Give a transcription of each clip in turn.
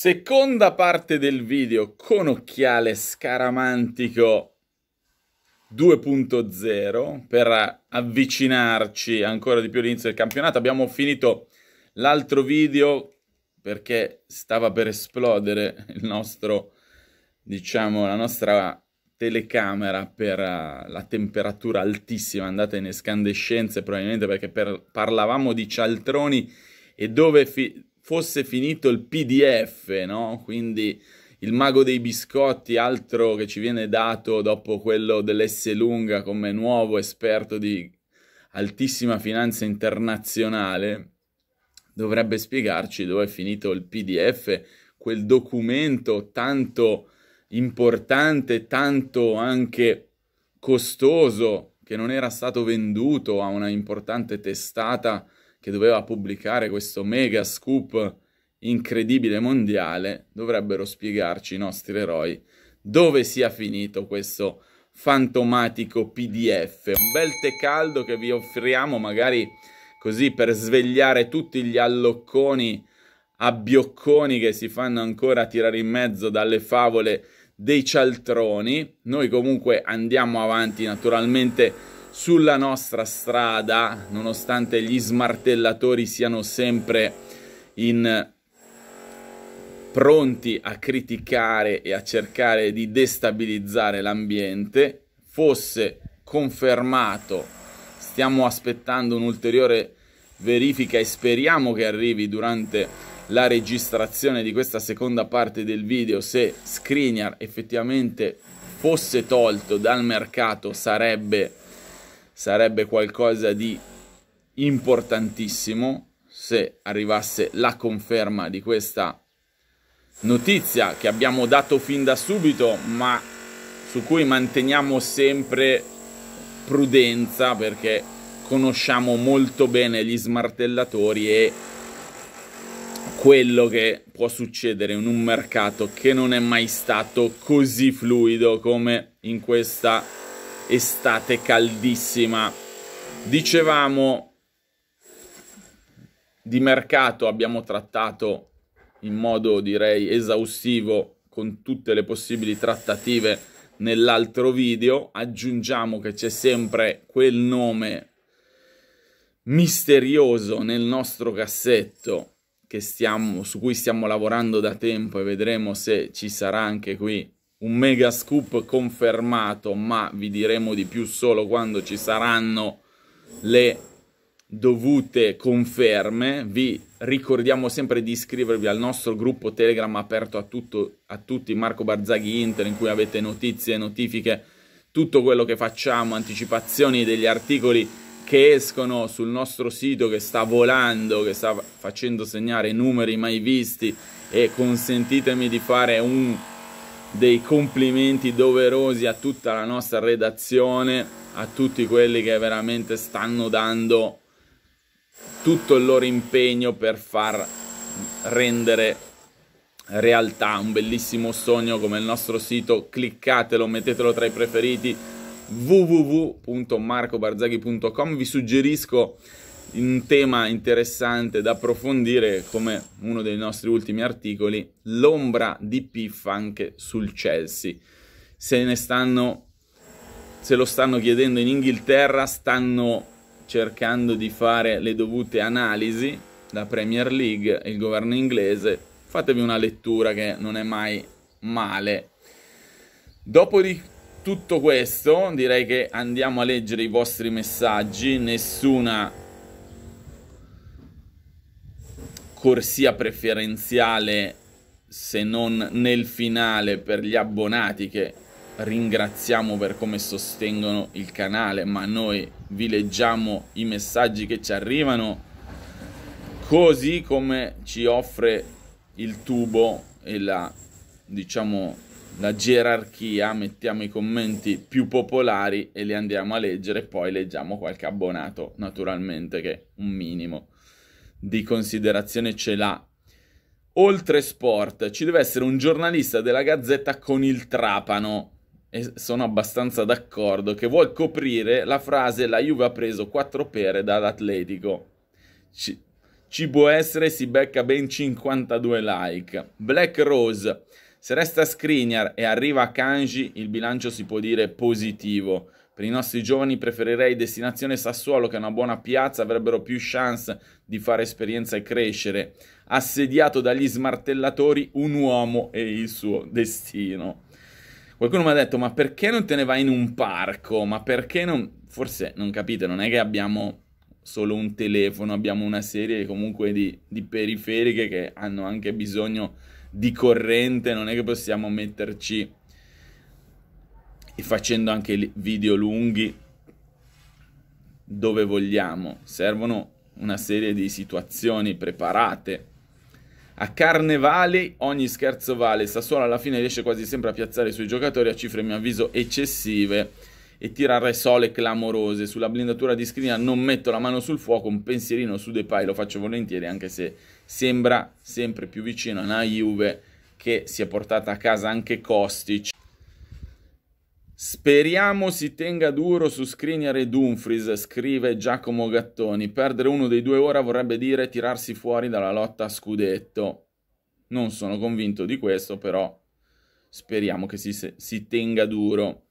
Seconda parte del video con occhiale scaramantico 2.0 per avvicinarci ancora di più all'inizio del campionato. Abbiamo finito l'altro video perché stava per esplodere il nostro, diciamo, la nostra telecamera per eh, la temperatura altissima, andata in escandescenze probabilmente perché per, parlavamo di cialtroni e dove, fi, fosse finito il PDF, no? Quindi il mago dei biscotti, altro che ci viene dato dopo quello dell'S lunga come nuovo esperto di altissima finanza internazionale, dovrebbe spiegarci dove è finito il PDF, quel documento tanto importante, tanto anche costoso, che non era stato venduto a una importante testata che doveva pubblicare questo mega scoop incredibile mondiale, dovrebbero spiegarci i nostri eroi dove sia finito questo fantomatico PDF. Un bel tè caldo che vi offriamo magari così per svegliare tutti gli allocconi abbiocconi che si fanno ancora tirare in mezzo dalle favole dei cialtroni. Noi comunque andiamo avanti naturalmente sulla nostra strada, nonostante gli smartellatori siano sempre in pronti a criticare e a cercare di destabilizzare l'ambiente, fosse confermato. Stiamo aspettando un'ulteriore verifica e speriamo che arrivi durante la registrazione di questa seconda parte del video se Skriniar effettivamente fosse tolto dal mercato sarebbe sarebbe qualcosa di importantissimo se arrivasse la conferma di questa notizia che abbiamo dato fin da subito, ma su cui manteniamo sempre prudenza perché conosciamo molto bene gli smartellatori e quello che può succedere in un mercato che non è mai stato così fluido come in questa estate caldissima. Dicevamo di mercato abbiamo trattato in modo direi esaustivo con tutte le possibili trattative nell'altro video, aggiungiamo che c'è sempre quel nome misterioso nel nostro cassetto stiamo, su cui stiamo lavorando da tempo e vedremo se ci sarà anche qui un mega scoop confermato, ma vi diremo di più solo quando ci saranno le dovute conferme. Vi ricordiamo sempre di iscrivervi al nostro gruppo Telegram aperto a, tutto, a tutti, Marco Barzaghi Inter, in cui avete notizie, notifiche, tutto quello che facciamo, anticipazioni degli articoli che escono sul nostro sito che sta volando, che sta facendo segnare numeri mai visti e consentitemi di fare un dei complimenti doverosi a tutta la nostra redazione, a tutti quelli che veramente stanno dando tutto il loro impegno per far rendere realtà un bellissimo sogno come il nostro sito. Cliccatelo, mettetelo tra i preferiti www.marcobarzaghi.com. Vi suggerisco un tema interessante da approfondire come uno dei nostri ultimi articoli, l'ombra di Piffa anche sul Chelsea. Se ne stanno se lo stanno chiedendo in Inghilterra, stanno cercando di fare le dovute analisi la Premier League e il governo inglese. Fatevi una lettura che non è mai male. Dopo di tutto questo, direi che andiamo a leggere i vostri messaggi, nessuna corsia preferenziale se non nel finale per gli abbonati che ringraziamo per come sostengono il canale, ma noi vi leggiamo i messaggi che ci arrivano, così come ci offre il tubo e la, diciamo, la gerarchia, mettiamo i commenti più popolari e li andiamo a leggere, poi leggiamo qualche abbonato, naturalmente che è un minimo di considerazione ce l'ha. Oltre sport, ci deve essere un giornalista della Gazzetta con il trapano. E sono abbastanza d'accordo che vuol coprire la frase la Juve ha preso quattro pere dall'Atletico. Ci, ci può essere, si becca ben 52 like. Black Rose, se resta Skriniar e arriva a Kanji, il bilancio si può dire positivo. Per i nostri giovani preferirei destinazione Sassuolo che è una buona piazza, avrebbero più chance di fare esperienza e crescere. Assediato dagli smartellatori un uomo e il suo destino. Qualcuno mi ha detto ma perché non te ne vai in un parco? Ma perché non... Forse non capite, non è che abbiamo solo un telefono, abbiamo una serie comunque di, di periferiche che hanno anche bisogno di corrente, non è che possiamo metterci e facendo anche video lunghi dove vogliamo. Servono una serie di situazioni preparate. A Carnevali ogni scherzo vale, Sassuolo alla fine riesce quasi sempre a piazzare i suoi giocatori a cifre, a mio avviso, eccessive e tirare sole clamorose. Sulla blindatura di scrigna non metto la mano sul fuoco, un pensierino su De Depay lo faccio volentieri, anche se sembra sempre più vicino a una Juve che si è portata a casa anche Kostic. Speriamo si tenga duro su Skriniar e Dumfries, scrive Giacomo Gattoni. Perdere uno dei due ora vorrebbe dire tirarsi fuori dalla lotta a scudetto. Non sono convinto di questo, però speriamo che si, si tenga duro.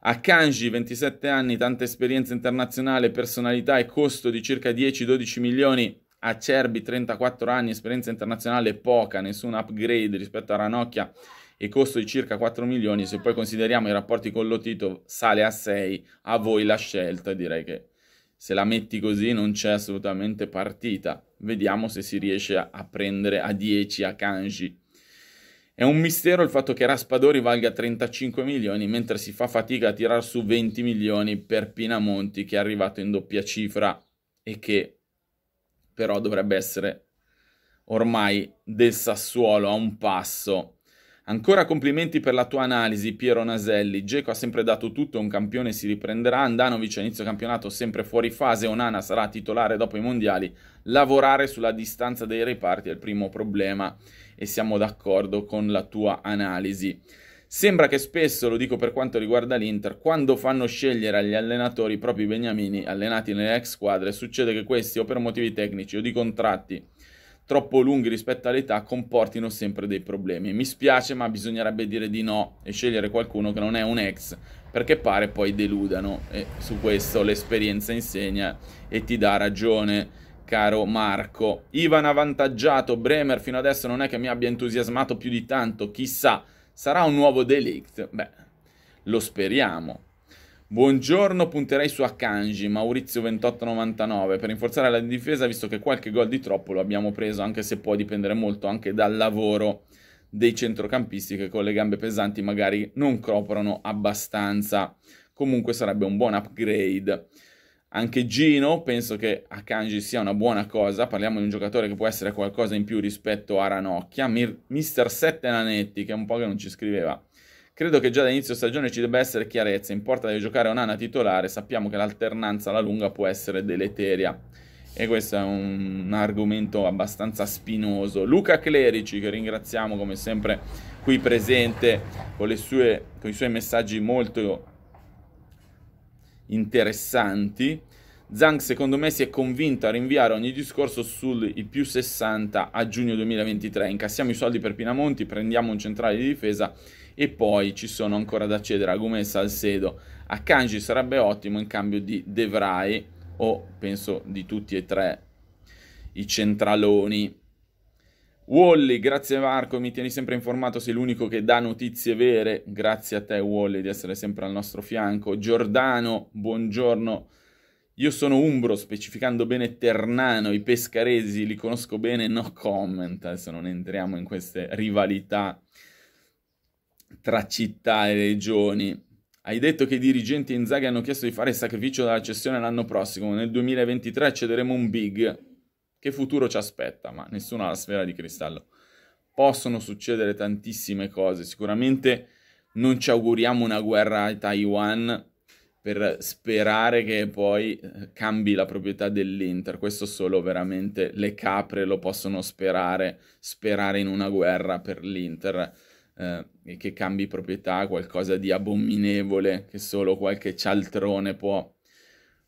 A Kanji, 27 anni, tanta esperienza internazionale, personalità e costo di circa 10-12 milioni. A Cerbi, 34 anni, esperienza internazionale poca, nessun upgrade rispetto a Ranocchia e costo di circa 4 milioni, se poi consideriamo i rapporti con Lotito sale a 6, a voi la scelta, direi che se la metti così non c'è assolutamente partita. Vediamo se si riesce a prendere a 10 a Kanji. È un mistero il fatto che Raspadori valga 35 milioni, mentre si fa fatica a tirar su 20 milioni per Pinamonti, che è arrivato in doppia cifra e che però dovrebbe essere ormai del Sassuolo a un passo Ancora complimenti per la tua analisi, Piero Naselli. Geco ha sempre dato tutto, un campione si riprenderà. Andanovic a inizio campionato sempre fuori fase. Onana sarà titolare dopo i mondiali. Lavorare sulla distanza dei reparti è il primo problema e siamo d'accordo con la tua analisi. Sembra che spesso, lo dico per quanto riguarda l'Inter, quando fanno scegliere agli allenatori i propri beniamini allenati nelle ex squadre, succede che questi o per motivi tecnici o di contratti troppo lunghi rispetto all'età comportino sempre dei problemi. Mi spiace, ma bisognerebbe dire di no e scegliere qualcuno che non è un ex, perché pare poi deludano. E su questo l'esperienza insegna e ti dà ragione. Caro Marco, Ivan avvantaggiato, Bremer fino adesso non è che mi abbia entusiasmato più di tanto, chissà, sarà un nuovo Delict? Beh, lo speriamo. Buongiorno, punterei su Akanji, Maurizio 2899, per rinforzare la difesa visto che qualche gol di troppo lo abbiamo preso, anche se può dipendere molto anche dal lavoro dei centrocampisti che con le gambe pesanti magari non coprono abbastanza. Comunque sarebbe un buon upgrade. Anche Gino, penso che Akanji sia una buona cosa, parliamo di un giocatore che può essere qualcosa in più rispetto a Ranocchia, Mir- Mister 7 Nanetti, che è un po' che non ci scriveva Credo che già da inizio stagione ci debba essere chiarezza. Importa porta deve giocare Onana titolare. Sappiamo che l'alternanza alla lunga può essere deleteria. E questo è un, argomento abbastanza spinoso. Luca Clerici, che ringraziamo come sempre qui presente con, sue, con i suoi messaggi molto interessanti. Zhang secondo me si è convinto a rinviare ogni discorso sui più 60 a giugno 2023. Incassiamo i soldi per Pinamonti, prendiamo un centrale di difesa e poi ci sono ancora da cedere a e Salcedo. A Kanji sarebbe ottimo in cambio di De o penso di tutti e tre i centraloni. Wally, grazie Marco, mi tieni sempre informato, sei l'unico che dà notizie vere. Grazie a te Wally di essere sempre al nostro fianco. Giordano, buongiorno. Io sono Umbro, specificando bene Ternano, i pescaresi li conosco bene, no comment, adesso non entriamo in queste rivalità tra città e regioni. Hai detto che i dirigenti in Inzaghi hanno chiesto di fare il sacrificio della cessione l'anno prossimo. Nel 2023 cederemo un big. Che futuro ci aspetta? Ma nessuno ha la sfera di cristallo. Possono succedere tantissime cose. Sicuramente non ci auguriamo una guerra a Taiwan per sperare che poi eh, cambi la proprietà dell'Inter. Questo solo veramente le capre lo possono sperare, sperare in una guerra per l'Inter eh, che cambi proprietà, qualcosa di abominevole che solo qualche cialtrone può,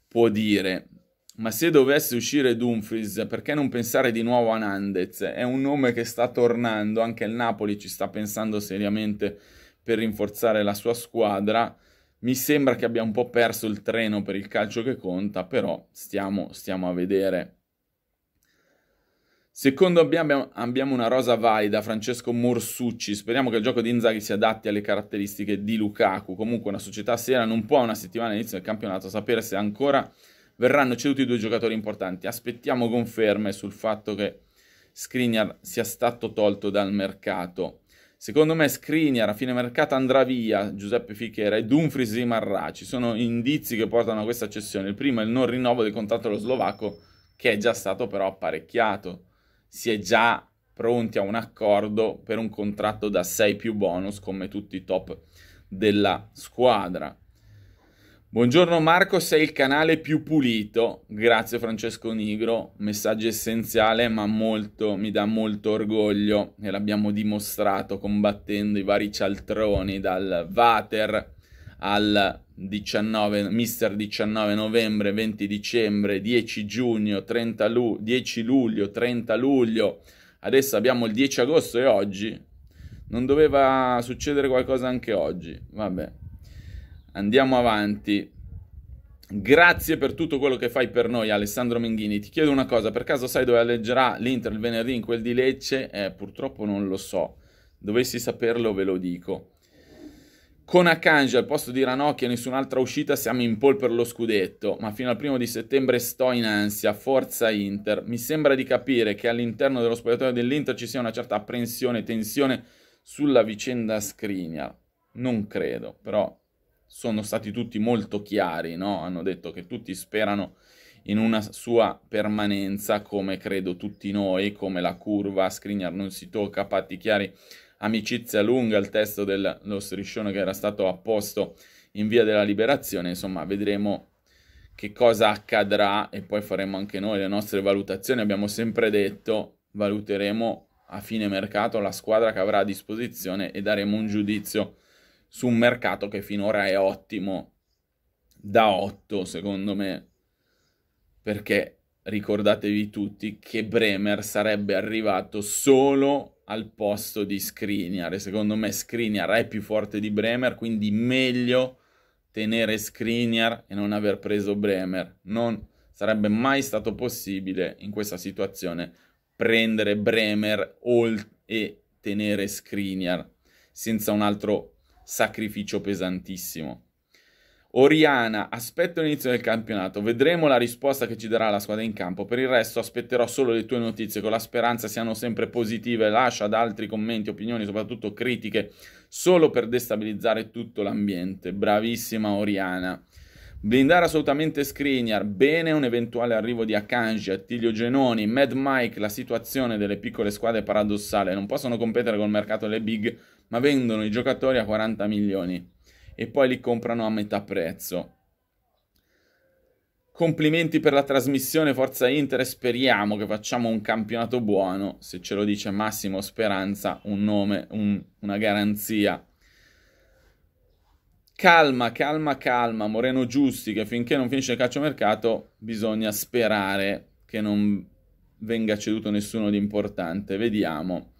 può dire. Ma se dovesse uscire Dumfries, perché non pensare di nuovo a Nandez? È un nome che sta tornando, anche il Napoli ci sta pensando seriamente per rinforzare la sua squadra. Mi sembra che abbia un po' perso il treno per il calcio che conta, però stiamo, stiamo a vedere. Secondo abbiamo, abbiamo una rosa valida, Francesco Morsucci. Speriamo che il gioco di Inzaghi si adatti alle caratteristiche di Lukaku. Comunque una società sera non può una settimana all'inizio del campionato sapere se ancora verranno ceduti due giocatori importanti. Aspettiamo conferme sul fatto che Skriniar sia stato tolto dal mercato. Secondo me Skriniar a fine mercato andrà via, Giuseppe Fichera e Dumfries rimarrà. Ci sono indizi che portano a questa cessione. Il primo è il non rinnovo del contratto dello slovacco che è già stato però apparecchiato si è già pronti a un accordo per un contratto da 6 più bonus come tutti i top della squadra. Buongiorno Marco, sei il canale più pulito. Grazie Francesco Nigro, messaggio essenziale ma molto, mi dà molto orgoglio e l'abbiamo dimostrato combattendo i vari cialtroni dal Vater al 19, mister 19 novembre, 20 dicembre, 10 giugno, 30 lu- 10 luglio, 30 luglio, adesso abbiamo il 10 agosto e oggi non doveva succedere qualcosa anche oggi. Vabbè, andiamo avanti. Grazie per tutto quello che fai per noi, Alessandro Menghini. Ti chiedo una cosa: per caso sai dove alleggerà l'Inter il venerdì in quel di Lecce? Eh, purtroppo non lo so. Dovessi saperlo, ve lo dico. Con Akanji al posto di Ranocchia e nessun'altra uscita siamo in pole per lo scudetto, ma fino al primo di settembre sto in ansia, forza Inter. Mi sembra di capire che all'interno dello spogliatoio dell'Inter ci sia una certa apprensione e tensione sulla vicenda Skriniar. Non credo, però sono stati tutti molto chiari, no? Hanno detto che tutti sperano in una sua permanenza, come credo tutti noi, come la curva, Skriniar non si tocca, patti chiari amicizia lunga il testo dello striscione che era stato apposto in via della liberazione, insomma vedremo che cosa accadrà e poi faremo anche noi le nostre valutazioni, abbiamo sempre detto valuteremo a fine mercato la squadra che avrà a disposizione e daremo un giudizio su un mercato che finora è ottimo da 8 secondo me perché ricordatevi tutti che Bremer sarebbe arrivato solo al posto di Skriniar. Secondo me Skriniar è più forte di Bremer, quindi meglio tenere Skriniar e non aver preso Bremer. Non sarebbe mai stato possibile in questa situazione prendere Bremer e tenere Skriniar senza un altro sacrificio pesantissimo. Oriana, aspetto l'inizio del campionato, vedremo la risposta che ci darà la squadra in campo, per il resto aspetterò solo le tue notizie con la speranza siano sempre positive, lascia ad altri commenti, opinioni, soprattutto critiche, solo per destabilizzare tutto l'ambiente. Bravissima Oriana. Blindare assolutamente Skriniar, bene un eventuale arrivo di Akanji, Attilio Genoni, Mad Mike, la situazione delle piccole squadre è paradossale, non possono competere col mercato delle big, ma vendono i giocatori a 40 milioni e poi li comprano a metà prezzo. Complimenti per la trasmissione, forza Inter, e speriamo che facciamo un campionato buono, se ce lo dice Massimo Speranza, un nome, un, una garanzia. Calma, calma, calma, Moreno Giusti, che finché non finisce il calciomercato bisogna sperare che non venga ceduto nessuno di importante, vediamo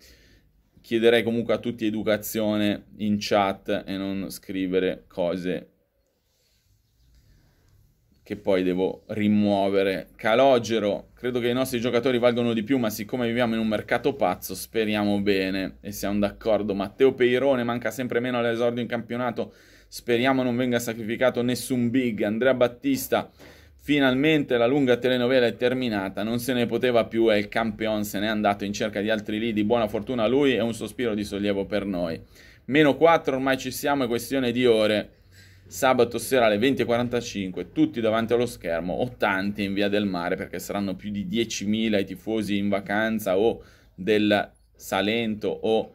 chiederei comunque a tutti educazione in chat e non scrivere cose che poi devo rimuovere. Calogero, credo che i nostri giocatori valgono di più, ma siccome viviamo in un mercato pazzo, speriamo bene e siamo d'accordo. Matteo Peirone manca sempre meno all'esordio in campionato, speriamo non venga sacrificato nessun big. Andrea Battista, Finalmente la lunga telenovela è terminata, non se ne poteva più e il campion se n'è andato in cerca di altri lidi. Buona fortuna a lui e un sospiro di sollievo per noi. Meno 4 ormai ci siamo, è questione di ore. Sabato sera alle 20.45, tutti davanti allo schermo o in via del mare perché saranno più di 10.000 i tifosi in vacanza o del Salento o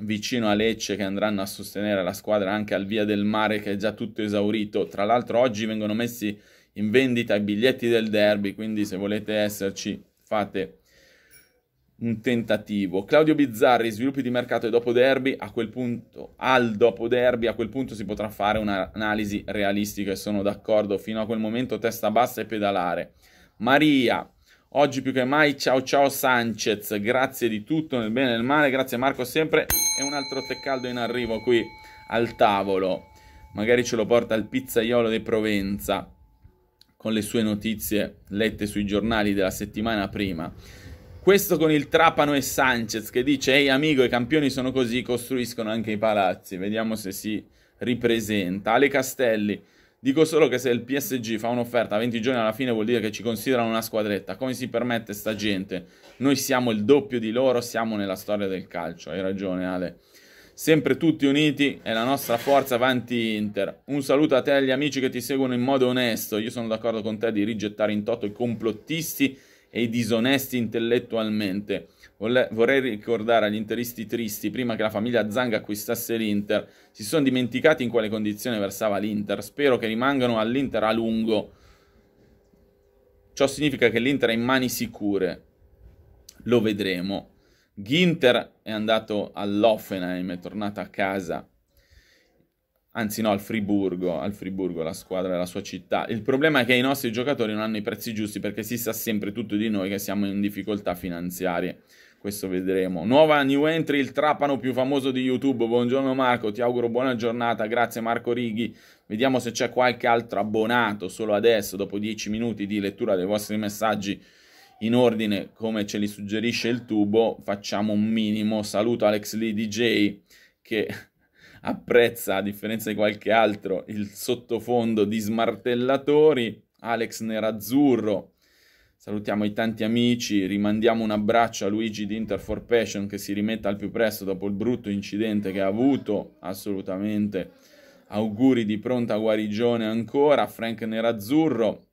vicino a Lecce che andranno a sostenere la squadra anche al via del mare che è già tutto esaurito. Tra l'altro oggi vengono messi in vendita i biglietti del derby, quindi se volete esserci fate un tentativo. Claudio Bizzarri, sviluppi di mercato e dopo derby, a quel punto, al dopo derby, a quel punto si potrà fare un'analisi realistica e sono d'accordo, fino a quel momento testa bassa e pedalare. Maria, oggi più che mai, ciao ciao Sanchez, grazie di tutto, nel bene e nel male, grazie Marco sempre e un altro tè caldo in arrivo qui al tavolo. Magari ce lo porta il pizzaiolo di Provenza con le sue notizie lette sui giornali della settimana prima. Questo con il Trapano e Sanchez che dice ehi amico i campioni sono così, costruiscono anche i palazzi, vediamo se si ripresenta. Ale Castelli, dico solo che se il PSG fa un'offerta a 20 giorni alla fine vuol dire che ci considerano una squadretta, come si permette sta gente? Noi siamo il doppio di loro, siamo nella storia del calcio, hai ragione Ale sempre tutti uniti è la nostra forza avanti Inter. Un saluto a te e agli amici che ti seguono in modo onesto. Io sono d'accordo con te di rigettare in toto i complottisti e i disonesti intellettualmente. Vorrei ricordare agli interisti tristi, prima che la famiglia Zanga acquistasse l'Inter, si sono dimenticati in quale condizione versava l'Inter. Spero che rimangano all'Inter a lungo. Ciò significa che l'Inter è in mani sicure. Lo vedremo. Ginter è andato all'Offenheim, è tornato a casa, anzi no, al Friburgo, al Friburgo la squadra della sua città. Il problema è che i nostri giocatori non hanno i prezzi giusti perché si sa sempre tutto di noi che siamo in difficoltà finanziarie. Questo vedremo. Nuova new entry, il trapano più famoso di YouTube. Buongiorno Marco, ti auguro buona giornata. Grazie Marco Righi. Vediamo se c'è qualche altro abbonato solo adesso, dopo 10 minuti di lettura dei vostri messaggi in ordine come ce li suggerisce il tubo, facciamo un minimo. Saluto Alex Lee DJ che apprezza, a differenza di qualche altro, il sottofondo di smartellatori. Alex Nerazzurro, salutiamo i tanti amici, rimandiamo un abbraccio a Luigi di Inter for Passion che si rimetta al più presto dopo il brutto incidente che ha avuto, assolutamente. Auguri di pronta guarigione ancora Frank Nerazzurro.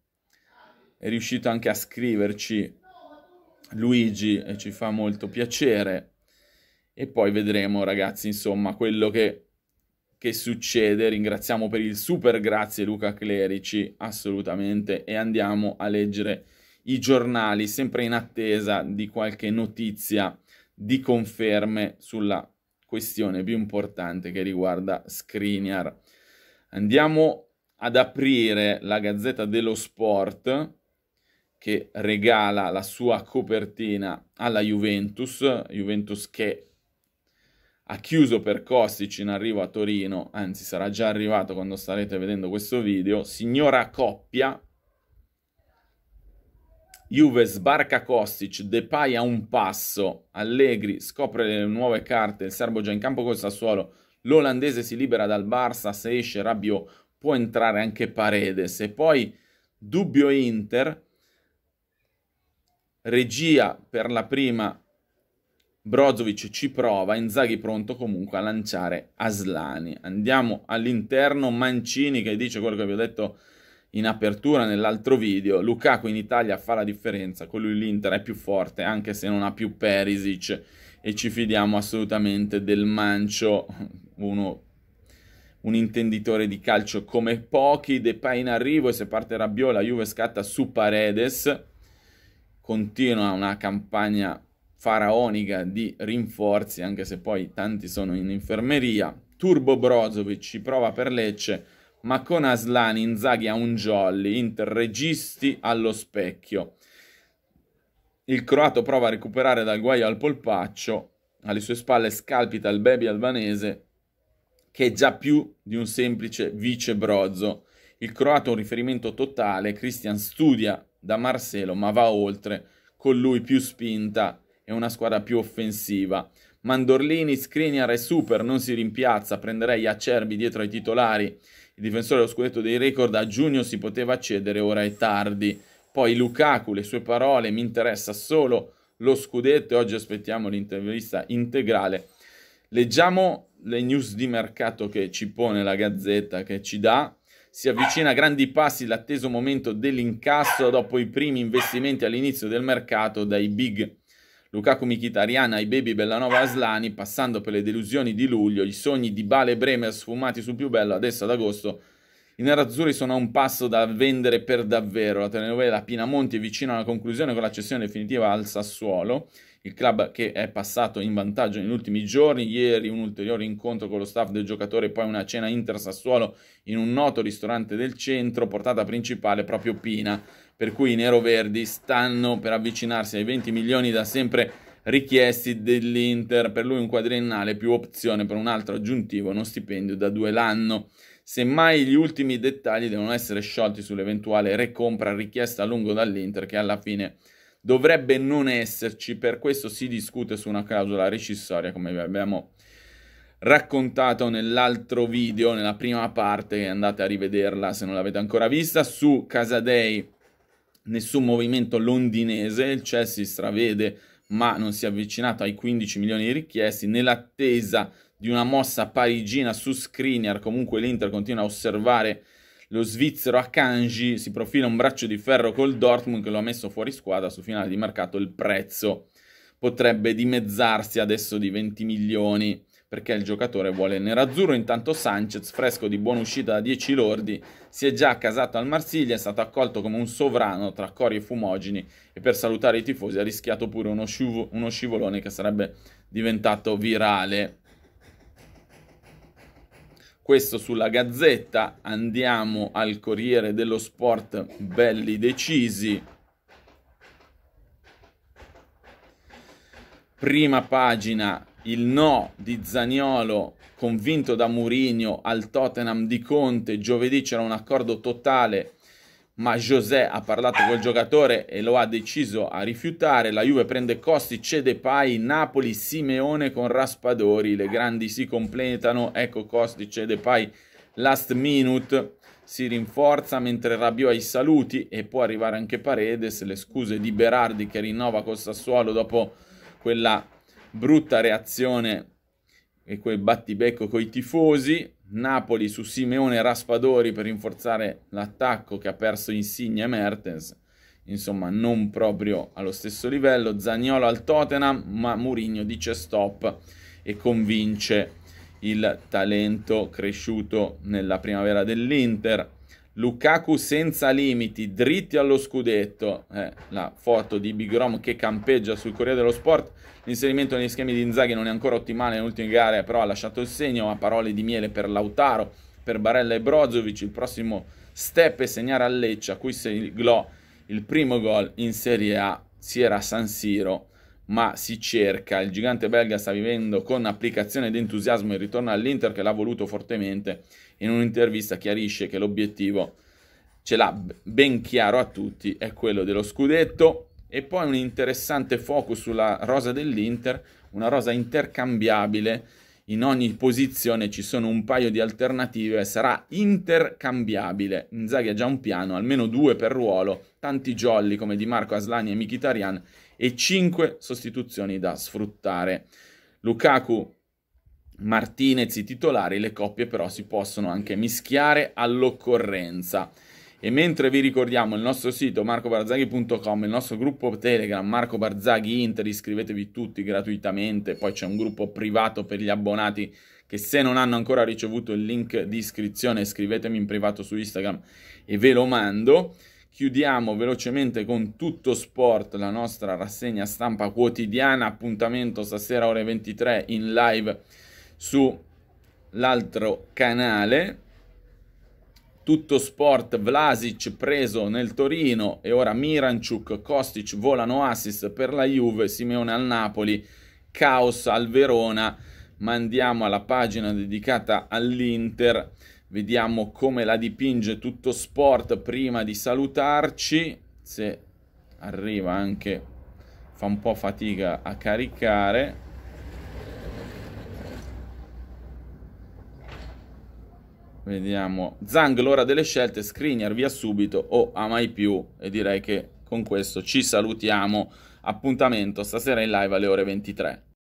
È riuscito anche a scriverci Luigi e ci fa molto piacere. E poi vedremo, ragazzi, insomma, quello che, che succede. Ringraziamo per il super grazie Luca Clerici, assolutamente, e andiamo a leggere i giornali, sempre in attesa di qualche notizia di conferme sulla questione più importante che riguarda Skriniar. Andiamo ad aprire la Gazzetta dello Sport che regala la sua copertina alla Juventus, Juventus che ha chiuso per Kostic in arrivo a Torino, anzi sarà già arrivato quando starete vedendo questo video, signora coppia, Juve sbarca Kostic, Depay a un passo, Allegri scopre le nuove carte, il serbo già in campo col Sassuolo, l'olandese si libera dal Barça, se esce Rabiot può entrare anche Paredes e poi dubbio Inter regia per la prima Brozovic ci prova, Inzaghi pronto comunque a lanciare Aslani. Andiamo all'interno, Mancini che dice quello che vi ho detto in apertura nell'altro video, Lukaku in Italia fa la differenza, con lui l'Inter è più forte anche se non ha più Perisic e ci fidiamo assolutamente del Mancio, uno, un intenditore di calcio come pochi, De Depay in arrivo e se parte Rabiot Juve scatta su Paredes, continua una campagna faraonica di rinforzi, anche se poi tanti sono in infermeria. Turbo Brozovic ci prova per Lecce, ma con Aslani Inzaghi a un jolly, Inter registi allo specchio. Il croato prova a recuperare dal guaio al polpaccio, alle sue spalle scalpita il baby albanese, che è già più di un semplice vice Brozzo. Il croato è un riferimento totale, Christian studia da Marcelo, ma va oltre, con lui più spinta e una squadra più offensiva. Mandorlini, Skriniar e Super non si rimpiazza, prenderei Acerbi dietro ai titolari. Il difensore dello scudetto dei record a giugno si poteva accedere, ora è tardi. Poi Lukaku, le sue parole, mi interessa solo lo scudetto e oggi aspettiamo l'intervista integrale. Leggiamo le news di mercato che ci pone la Gazzetta, che ci dà si avvicina a grandi passi l'atteso momento dell'incasso dopo i primi investimenti all'inizio del mercato dai big. Lukaku Mkhitaryan ai baby Bellanova Aslani, passando per le delusioni di luglio, i sogni di Bale e Bremer sfumati sul più bello, adesso ad agosto i nerazzurri sono a un passo da vendere per davvero. La telenovela Pinamonti è vicina alla conclusione con la cessione definitiva al Sassuolo, il club che è passato in vantaggio negli ultimi giorni. Ieri un ulteriore incontro con lo staff del giocatore e poi una cena inter-Sassuolo in un noto ristorante del centro, portata principale proprio Pina. Per cui i neroverdi stanno per avvicinarsi ai 20 milioni da sempre richiesti dell'Inter. Per lui un quadriennale più opzione per un altro aggiuntivo, uno stipendio da due l'anno. Semmai gli ultimi dettagli devono essere sciolti sull'eventuale recompra richiesta a lungo dall'Inter che alla fine dovrebbe non esserci, per questo si discute su una clausola recissoria, come vi abbiamo raccontato nell'altro video, nella prima parte, andate a rivederla se non l'avete ancora vista, su Casadei nessun movimento londinese, il Chelsea stravede ma non si è avvicinato ai 15 milioni richiesti nell'attesa di una mossa parigina su Skriniar, comunque l'Inter continua a osservare lo svizzero a Kanji, si profila un braccio di ferro col Dortmund che lo ha messo fuori squadra su finale di mercato, il prezzo potrebbe dimezzarsi adesso di 20 milioni perché il giocatore vuole nerazzurro, intanto Sanchez, fresco di buona uscita da 10 lordi, si è già accasato al Marsiglia, è stato accolto come un sovrano tra cori e fumogeni e per salutare i tifosi ha rischiato pure uno, scivo uno scivolone che sarebbe diventato virale questo sulla Gazzetta, andiamo al Corriere dello Sport, belli decisi. Prima pagina, il no di Zaniolo convinto da Murigno al Tottenham di Conte, giovedì c'era un accordo totale ma José ha parlato col giocatore e lo ha deciso a rifiutare. La Juve prende Costi, cede Pai, Napoli, Simeone con Raspadori. Le grandi si completano. Ecco Costi, cede Pai, last minute. Si rinforza mentre Rabiò ai saluti e può arrivare anche Paredes. Le scuse di Berardi che rinnova col Sassuolo dopo quella brutta reazione e quel battibecco coi tifosi Napoli su Simeone Raspadori per rinforzare l'attacco che ha perso Insigne e Mertens. Insomma, non proprio allo stesso livello. Zagnolo al Tottenham, ma Mourinho dice stop e convince il talento cresciuto nella primavera dell'Inter. Lukaku senza limiti, dritti allo scudetto, eh, la foto di Bigrom che campeggia sul Corriere dello Sport, l'inserimento negli schemi di Inzaghi non è ancora ottimale nelle ultime gare, però ha lasciato il segno, a parole di miele per Lautaro, per Barella e Brozovic, il prossimo step è segnare a Lecce, a cui segnò il primo gol in Serie A, si era San Siro, ma si cerca, il gigante belga sta vivendo con applicazione ed entusiasmo il ritorno all'Inter che l'ha voluto fortemente, in un'intervista chiarisce che l'obiettivo ce l'ha ben chiaro a tutti, è quello dello scudetto e poi un interessante focus sulla rosa dell'Inter, una rosa intercambiabile, in ogni posizione ci sono un paio di alternative, sarà intercambiabile. Inzaghi ha già un piano, almeno due per ruolo, tanti jolly come Di Marco Aslani e Mkhitaryan e cinque sostituzioni da sfruttare. Lukaku Martinez i titolari, le coppie però si possono anche mischiare all'occorrenza. E mentre vi ricordiamo il nostro sito marcobarzaghi.com, il nostro gruppo Telegram Marco Barzaghi Inter, iscrivetevi tutti gratuitamente, poi c'è un gruppo privato per gli abbonati che se non hanno ancora ricevuto il link di iscrizione scrivetemi in privato su Instagram e ve lo mando. Chiudiamo velocemente con tutto sport la nostra rassegna stampa quotidiana, appuntamento stasera ore 23 in live sull'altro canale. Tutto sport, Vlasic preso nel Torino e ora Miranchuk, Kostic volano assist per la Juve, Simeone al Napoli, Caos al Verona. Ma andiamo alla pagina dedicata all'Inter, vediamo come la dipinge tutto sport prima di salutarci. Se arriva anche, fa un po' fatica a caricare. Vediamo. Zang, l'ora delle scelte, Skriniar via subito o a mai più. E direi che con questo ci salutiamo. Appuntamento stasera in live alle ore 23.